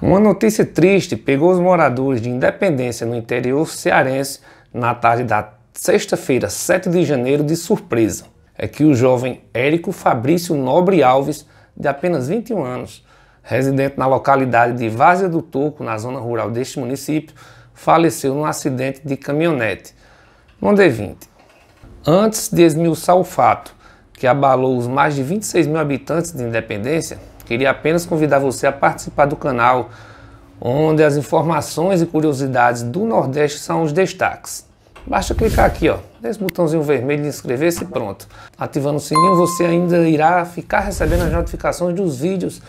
Uma notícia triste pegou os moradores de Independência no interior cearense na tarde da sexta-feira, 7 de janeiro, de surpresa. É que o jovem Érico Fabrício Nobre Alves, de apenas 21 anos, residente na localidade de Várzea do Toco, na zona rural deste município, faleceu num acidente de caminhonete. No D20. Antes de esmiuçar o fato que abalou os mais de 26 mil habitantes de Independência, Queria apenas convidar você a participar do canal, onde as informações e curiosidades do Nordeste são os destaques. Basta clicar aqui, ó, nesse botãozinho vermelho de inscrever-se e pronto. Ativando o sininho, você ainda irá ficar recebendo as notificações dos vídeos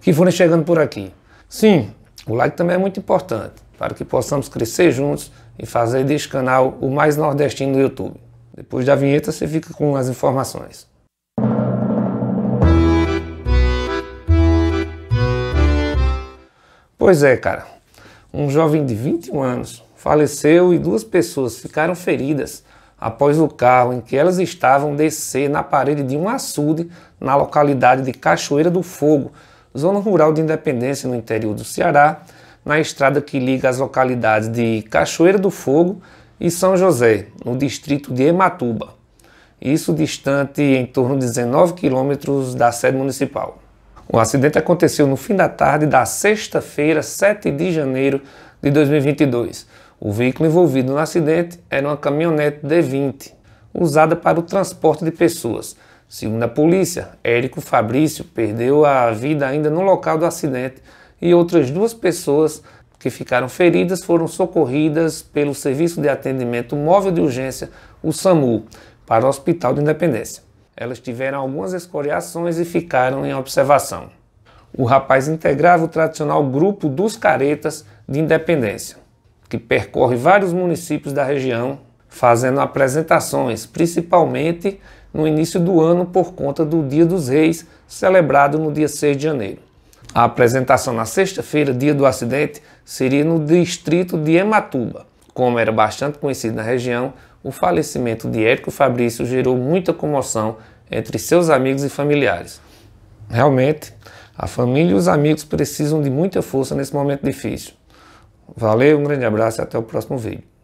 que forem chegando por aqui. Sim, o like também é muito importante para que possamos crescer juntos e fazer deste canal o mais nordestino do YouTube. Depois da vinheta, você fica com as informações. Pois é, cara. Um jovem de 21 anos faleceu e duas pessoas ficaram feridas após o carro em que elas estavam descer na parede de um açude na localidade de Cachoeira do Fogo, zona rural de Independência no interior do Ceará, na estrada que liga as localidades de Cachoeira do Fogo e São José, no distrito de Ematuba. Isso distante em torno de 19 quilômetros da sede municipal. O acidente aconteceu no fim da tarde da sexta-feira, 7 de janeiro de 2022. O veículo envolvido no acidente era uma caminhonete D20, usada para o transporte de pessoas. Segundo a polícia, Érico Fabrício perdeu a vida ainda no local do acidente e outras duas pessoas que ficaram feridas foram socorridas pelo Serviço de Atendimento Móvel de Urgência, o SAMU, para o Hospital de Independência. Elas tiveram algumas escoriações e ficaram em observação. O rapaz integrava o tradicional grupo dos caretas de independência, que percorre vários municípios da região, fazendo apresentações, principalmente no início do ano por conta do Dia dos Reis, celebrado no dia 6 de janeiro. A apresentação na sexta-feira, dia do acidente, seria no distrito de Ematuba. Como era bastante conhecido na região, o falecimento de Érico Fabrício gerou muita comoção entre seus amigos e familiares. Realmente, a família e os amigos precisam de muita força nesse momento difícil. Valeu, um grande abraço e até o próximo vídeo.